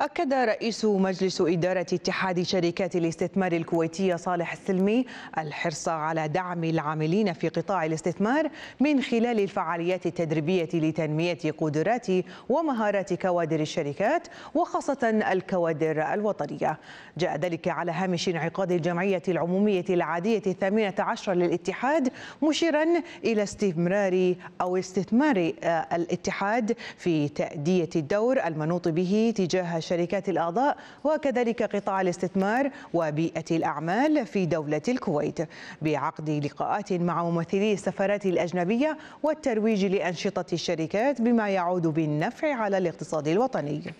أكد رئيس مجلس إدارة اتحاد شركات الاستثمار الكويتية صالح السلمي الحرص على دعم العاملين في قطاع الاستثمار من خلال الفعاليات التدريبية لتنمية قدرات ومهارات كوادر الشركات وخاصة الكوادر الوطنية جاء ذلك على هامش انعقاد الجمعية العمومية العادية الثامنة عشر للاتحاد مشيرا إلى استمرار أو استثمار آه، الاتحاد في تأدية الدور المنوط به تجاه الشركات الأعضاء وكذلك قطاع الاستثمار وبيئة الأعمال في دولة الكويت بعقد لقاءات مع ممثلي السفارات الأجنبية والترويج لأنشطة الشركات بما يعود بالنفع على الاقتصاد الوطني